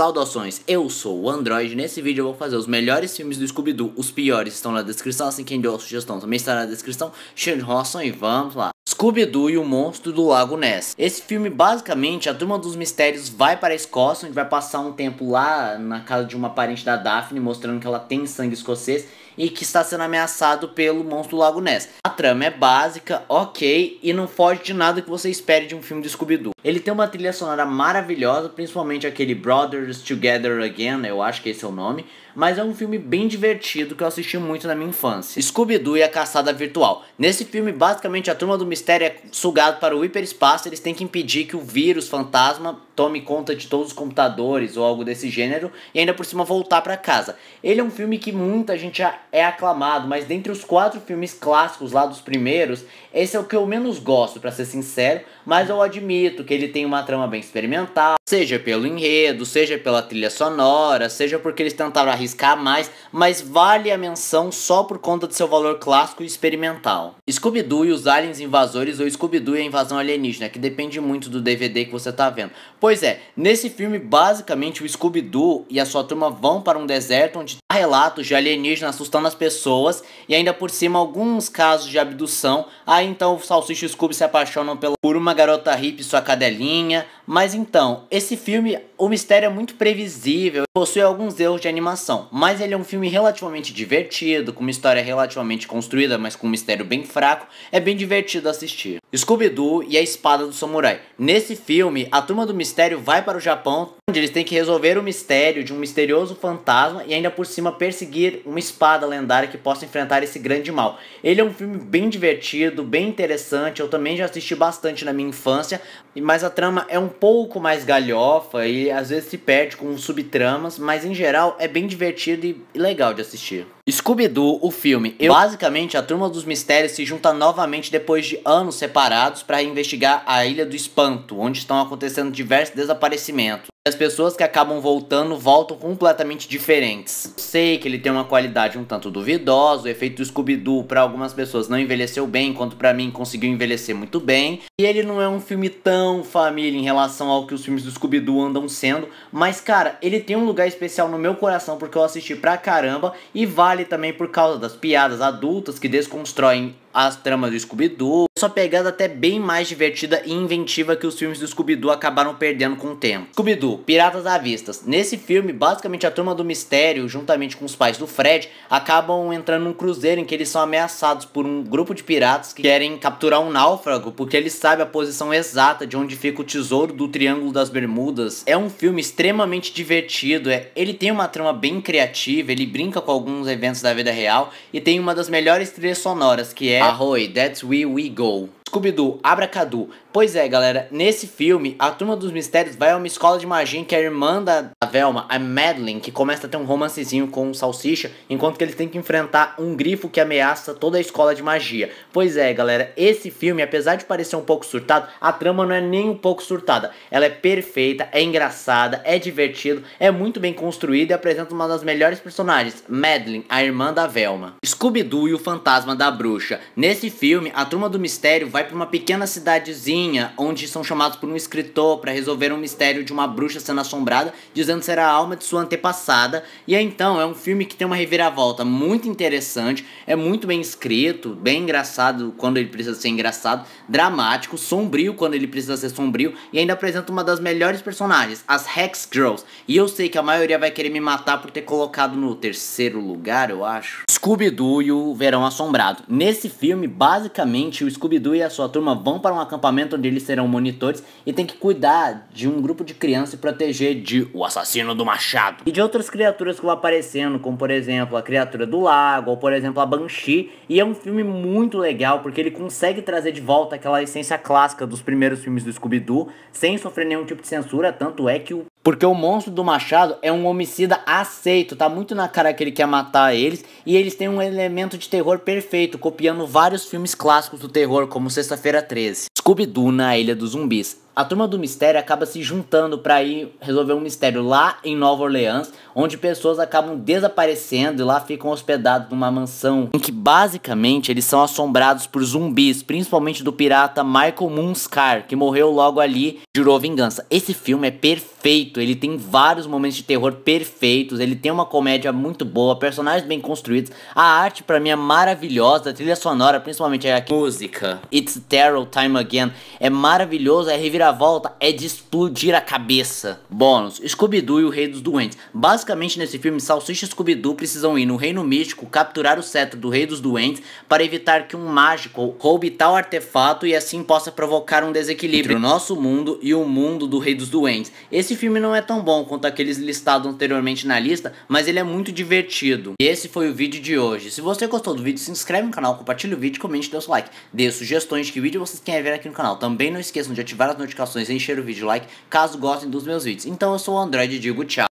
Saudações, eu sou o Android. Nesse vídeo eu vou fazer os melhores filmes do Scooby-Doo. Os piores estão na descrição, assim quem deu a sugestão também está na descrição. Cheio de e vamos lá. Scooby-Doo e o Monstro do Lago Ness. Esse filme, basicamente, a Turma dos Mistérios vai para a Escócia, onde vai passar um tempo lá na casa de uma parente da Daphne, mostrando que ela tem sangue escocês e que está sendo ameaçado pelo Monstro do Lago Ness. A trama é básica, ok, e não foge de nada que você espere de um filme do Scooby-Doo. Ele tem uma trilha sonora maravilhosa, principalmente aquele Brothers Together Again, eu acho que esse é o nome, mas é um filme bem divertido que eu assisti muito na minha infância. Scooby-Doo e a Caçada Virtual. Nesse filme, basicamente, a turma do mistério é sugada para o hiperespaço, eles têm que impedir que o vírus fantasma tome conta de todos os computadores ou algo desse gênero, e ainda por cima voltar para casa. Ele é um filme que muita gente já é aclamado, mas dentre os quatro filmes clássicos lá dos primeiros, esse é o que eu menos gosto, para ser sincero, mas eu admito que ele tem uma trama bem experimental Seja pelo enredo, seja pela trilha sonora, seja porque eles tentaram arriscar mais, mas vale a menção só por conta de seu valor clássico e experimental. Scooby-Doo e os Aliens Invasores ou Scooby-Doo e a Invasão Alienígena, que depende muito do DVD que você tá vendo. Pois é, nesse filme, basicamente, o Scooby-Doo e a sua turma vão para um deserto onde há tá relatos de alienígenas assustando as pessoas e ainda por cima alguns casos de abdução. Aí então o Salsicha e o Scooby se apaixonam pela, por uma garota hippie e sua cadelinha, mas então, esse filme, o mistério é muito previsível, possui alguns erros de animação, mas ele é um filme relativamente divertido, com uma história relativamente construída, mas com um mistério bem fraco, é bem divertido assistir. Scooby-Doo e a Espada do Samurai. Nesse filme, a turma do mistério vai para o Japão, onde eles têm que resolver o mistério de um misterioso fantasma e ainda por cima perseguir uma espada lendária que possa enfrentar esse grande mal. Ele é um filme bem divertido, bem interessante, eu também já assisti bastante na minha infância, mas a trama é um pouco mais galhofa e às vezes se perde com subtramas, mas em geral é bem divertido e legal de assistir. Scooby-Doo, o filme. Eu... Basicamente, a turma dos mistérios se junta novamente depois de anos separados preparados para investigar a Ilha do Espanto, onde estão acontecendo diversos desaparecimentos. As pessoas que acabam voltando voltam completamente diferentes. Sei que ele tem uma qualidade um tanto duvidosa, o efeito do Scooby-Doo para algumas pessoas não envelheceu bem, enquanto para mim conseguiu envelhecer muito bem. E ele não é um filme tão família em relação ao que os filmes do Scooby-Doo andam sendo, mas cara, ele tem um lugar especial no meu coração porque eu assisti pra caramba e vale também por causa das piadas adultas que desconstroem as tramas do Scooby-Doo, sua pegada até bem mais divertida e inventiva que os filmes do Scooby-Doo acabaram perdendo com o tempo. Scooby-Doo, Piratas à Vista. Nesse filme, basicamente a turma do mistério, juntamente com os pais do Fred, acabam entrando num cruzeiro em que eles são ameaçados por um grupo de piratas que querem capturar um náufrago porque eles sabem a posição exata de onde fica o tesouro do Triângulo das Bermudas. É um filme extremamente divertido, é, ele tem uma trama bem criativa, ele brinca com alguns eventos da vida real e tem uma das melhores trilhas sonoras que é Ahoy, That's Where We Go. Scooby-Doo, Abracadu. Pois é, galera, nesse filme, a Turma dos Mistérios vai a uma escola de magia em que a irmã da Velma, a Madeline, que começa a ter um romancezinho com o um Salsicha, enquanto que eles têm que enfrentar um grifo que ameaça toda a escola de magia. Pois é, galera, esse filme, apesar de parecer um pouco surtado, a trama não é nem um pouco surtada. Ela é perfeita, é engraçada, é divertido, é muito bem construída e apresenta uma das melhores personagens, Madeline, a irmã da Velma. Scooby-Doo e o Fantasma da Bruxa. Nesse filme, a turma do mistério vai para uma pequena cidadezinha onde são chamados por um escritor para resolver um mistério de uma bruxa sendo assombrada, dizendo antes era a alma de sua antepassada. E então é um filme que tem uma reviravolta muito interessante, é muito bem escrito, bem engraçado quando ele precisa ser engraçado, dramático, sombrio quando ele precisa ser sombrio e ainda apresenta uma das melhores personagens, as Hex Girls. E eu sei que a maioria vai querer me matar por ter colocado no terceiro lugar, eu acho. Scooby-Doo e o Verão Assombrado. Nesse filme, basicamente, o Scooby-Doo e a sua turma vão para um acampamento onde eles serão monitores e tem que cuidar de um grupo de crianças e proteger de o assassino assassino do machado. E de outras criaturas que vão aparecendo, como por exemplo a criatura do lago, ou por exemplo a Banshee. E é um filme muito legal porque ele consegue trazer de volta aquela essência clássica dos primeiros filmes do Scooby-Doo, sem sofrer nenhum tipo de censura. Tanto é que o porque o monstro do machado é um homicida aceito, tá muito na cara que ele quer matar eles, e eles têm um elemento de terror perfeito, copiando vários filmes clássicos do terror, como Sexta-feira 13, Scooby-Doo na Ilha dos Zumbis a turma do mistério acaba se juntando para ir resolver um mistério lá em Nova Orleans, onde pessoas acabam desaparecendo e lá ficam hospedados numa mansão em que basicamente eles são assombrados por zumbis, principalmente do pirata Michael Moonscar, que morreu logo ali, jurou vingança. Esse filme é perfeito, ele tem vários momentos de terror perfeitos, ele tem uma comédia muito boa, personagens bem construídos, a arte para mim é maravilhosa, a trilha sonora, principalmente é a música It's Terror Time Again, é maravilhoso, é revirar volta é de explodir a cabeça. Bônus: Scooby-Doo e o Rei dos Doentes. Basicamente, nesse filme, Salsicha e Scooby-Doo precisam ir no Reino Místico capturar o cetro do Rei dos Doentes para evitar que um mágico roube tal artefato e assim possa provocar um desequilíbrio entre o nosso mundo e o mundo do Rei dos Doentes. Esse filme não é tão bom quanto aqueles listados anteriormente na lista, mas ele é muito divertido. E esse foi o vídeo de hoje. Se você gostou do vídeo, se inscreve no canal, compartilha o vídeo, comente e dê o seu like. Dê sugestões de que vídeo vocês querem ver aqui no canal. Também não esqueçam de ativar as notificações notificações encher o vídeo like, caso gostem dos meus vídeos. Então eu sou o Android e digo tchau.